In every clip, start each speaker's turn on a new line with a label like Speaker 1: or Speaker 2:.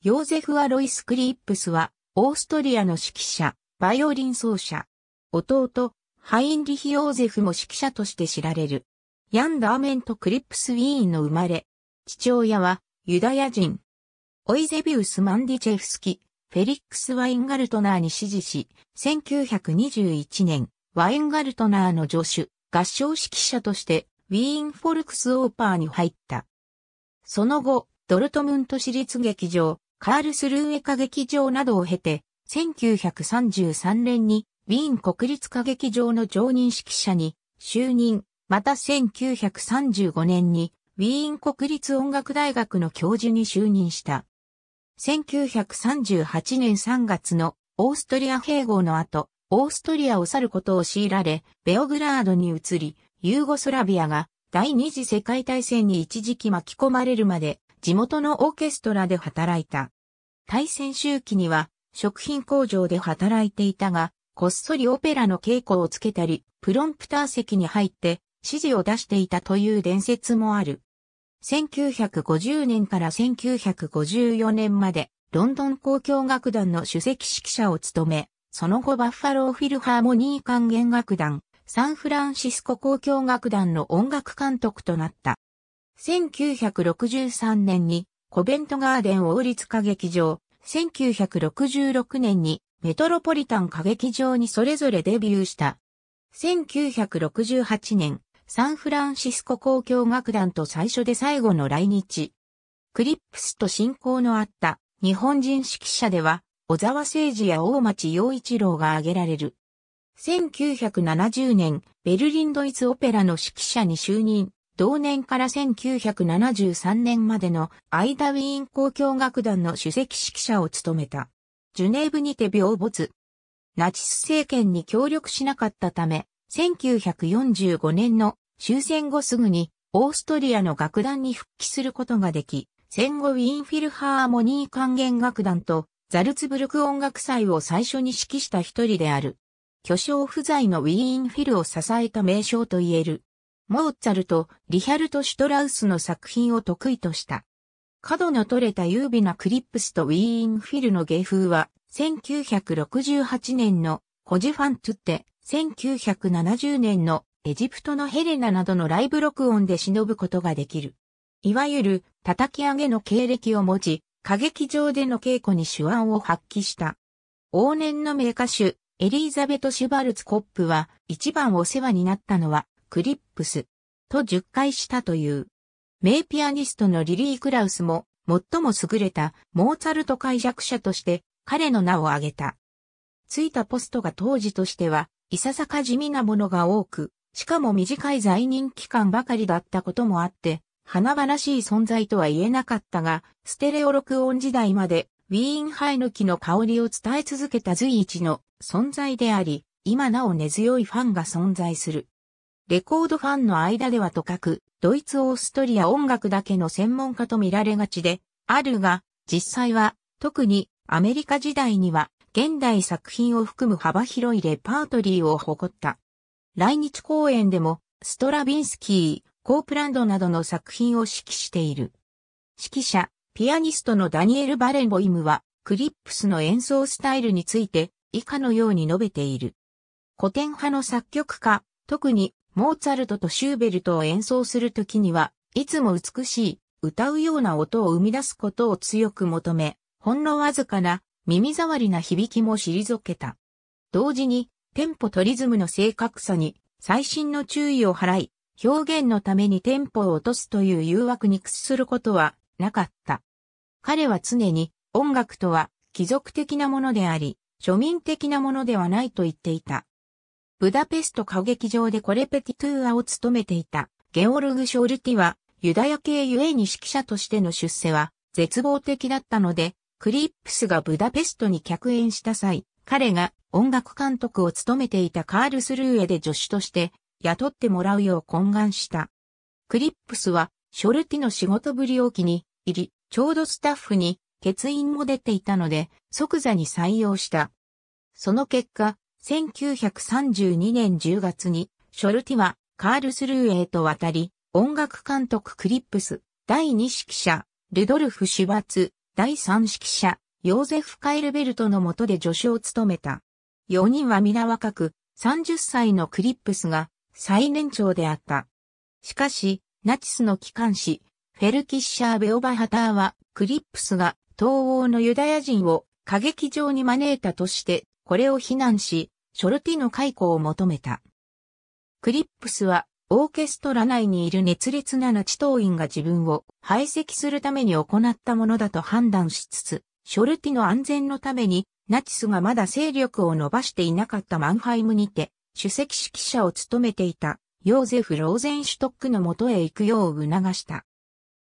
Speaker 1: ヨーゼフ・アロイス・クリップスは、オーストリアの指揮者、バイオリン奏者。弟、ハインリヒ・ヨーゼフも指揮者として知られる。ヤン・ダーメント・クリップス・ウィーンの生まれ。父親は、ユダヤ人。オイゼビウス・マンディチェフスキ、フェリックス・ワインガルトナーに支持し、1921年、ワインガルトナーの助手、合唱指揮者として、ウィーン・フォルクス・オーパーに入った。その後、ドルトムント市立劇場、カールスルーエ歌劇場などを経て、1933年にウィーン国立歌劇場の常任指揮者に就任、また1935年にウィーン国立音楽大学の教授に就任した。1938年3月のオーストリア併合の後、オーストリアを去ることを強いられ、ベオグラードに移り、ユーゴスラビアが第二次世界大戦に一時期巻き込まれるまで地元のオーケストラで働いた。対戦周期には食品工場で働いていたが、こっそりオペラの稽古をつけたり、プロンプター席に入って指示を出していたという伝説もある。1950年から1954年までロンドン交響楽団の首席指揮者を務め、その後バッファローフィルハーモニー管弦楽団、サンフランシスコ交響楽団の音楽監督となった。1963年にコベントガーデン王立歌劇場、1966年にメトロポリタン歌劇場にそれぞれデビューした。1968年、サンフランシスコ交響楽団と最初で最後の来日。クリップスと親交のあった日本人指揮者では、小沢誠二や大町陽一郎が挙げられる。1970年、ベルリンドイツオペラの指揮者に就任。同年から1973年までの間ウィーン交響楽団の首席指揮者を務めた。ジュネーブにて病没。ナチス政権に協力しなかったため、1945年の終戦後すぐにオーストリアの楽団に復帰することができ、戦後ウィーンフィルハーモニー還元楽団とザルツブルク音楽祭を最初に指揮した一人である。巨匠不在のウィーンフィルを支えた名称と言える。モーツァルト、リヒャルト・シュトラウスの作品を得意とした。角の取れた優美なクリップスとウィーンフィルの芸風は、1968年のコジファントゥって、1970年のエジプトのヘレナなどのライブ録音で忍ぶことができる。いわゆる叩き上げの経歴を持ち、歌劇場での稽古に手腕を発揮した。往年の名歌手、エリーザベト・シュバルツ・コップは一番お世話になったのはクリップスと10回したという。名ピアニストのリリー・クラウスも最も優れたモーツァルト解釈者として彼の名を挙げた。ついたポストが当時としてはいささか地味なものが多く、しかも短い在任期間ばかりだったこともあって、花々しい存在とは言えなかったが、ステレオ録音時代までウィーンハイヌキの香りを伝え続けた随一の存在であり、今なお根強いファンが存在する。レコードファンの間ではとかく、ドイツ・オーストリア音楽だけの専門家と見られがちで、あるが、実際は、特にアメリカ時代には、現代作品を含む幅広いレパートリーを誇った。来日公演でも、ストラビンスキー、コープランドなどの作品を指揮している。指揮者、ピアニストのダニエル・バレンボイムは、クリップスの演奏スタイルについて、以下のように述べている。古典派の作曲家、特にモーツァルトとシューベルトを演奏するときには、いつも美しい、歌うような音を生み出すことを強く求め、ほんのわずかな耳障りな響きも退けた。同時に、テンポとリズムの正確さに最新の注意を払い、表現のためにテンポを落とすという誘惑に屈することはなかった。彼は常に音楽とは貴族的なものであり、庶民的なものではないと言っていた。ブダペスト歌劇場でコレペティトゥーアを務めていたゲオルグ・ショルティはユダヤ系ゆえに指揮者としての出世は絶望的だったので、クリップスがブダペストに客演した際、彼が音楽監督を務めていたカールスルーエで助手として雇ってもらうよう懇願した。クリップスはショルティの仕事ぶりを機に入り、ちょうどスタッフに欠員も出ていたので即座に採用した。その結果、1932年10月に、ショルティはカールスルーへと渡り、音楽監督クリップス、第2指揮者、ルドルフ・シュバツ、第3指揮者、ヨーゼフ・カイルベルトの下で助手を務めた。4人は皆若く、30歳のクリップスが最年長であった。しかし、ナチスの機関紙、フェルキッシャー・ベオバハターは、クリップスが東欧のユダヤ人を過激場に招いたとして、これを非難し、ショルティの解雇を求めた。クリップスは、オーケストラ内にいる熱烈なナチ党員が自分を排斥するために行ったものだと判断しつつ、ショルティの安全のために、ナチスがまだ勢力を伸ばしていなかったマンハイムにて、主席指揮者を務めていた、ヨーゼフ・ローゼンシュトックの元へ行くよう促した。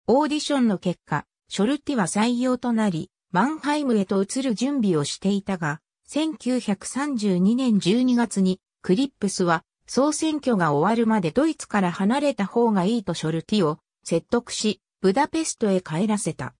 Speaker 1: オーディションの結果、ショルティは採用となり、マンハイムへと移る準備をしていたが、1932年12月にクリップスは総選挙が終わるまでドイツから離れた方がいいとショルティを説得し、ブダペストへ帰らせた。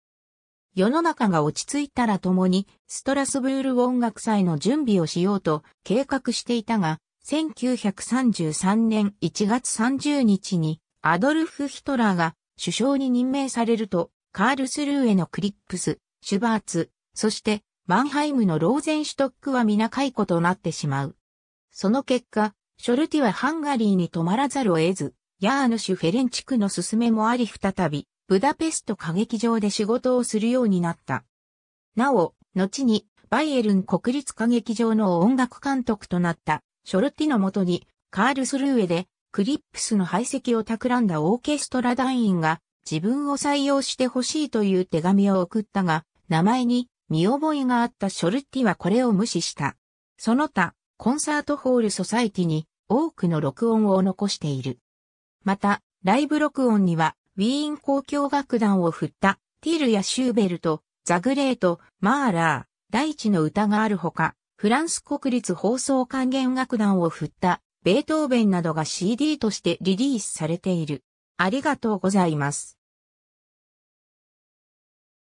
Speaker 1: 世の中が落ち着いたら共にストラスブール音楽祭の準備をしようと計画していたが、1933年1月30日にアドルフ・ヒトラーが首相に任命されると、カールスルーへのクリップス、シュバーツ、そしてマンハイムのローゼンシュトックは皆解雇となってしまう。その結果、ショルティはハンガリーに泊まらざるを得ず、ヤーヌシュ・フェレンチクの勧めもあり再び、ブダペスト歌劇場で仕事をするようになった。なお、後に、バイエルン国立歌劇場の音楽監督となった、ショルティのもとに、カールスルーエで、クリップスの排斥を企んだオーケストラ団員が、自分を採用してほしいという手紙を送ったが、名前に、見覚えがあったショルティはこれを無視した。その他、コンサートホールソサイティに多くの録音を残している。また、ライブ録音には、ウィーン公共楽団を振った、ティルやシューベルト、ザグレート、マーラー、大地の歌があるほか、フランス国立放送管弦楽団を振った、ベートーベンなどが CD としてリリースされている。ありがとうございます。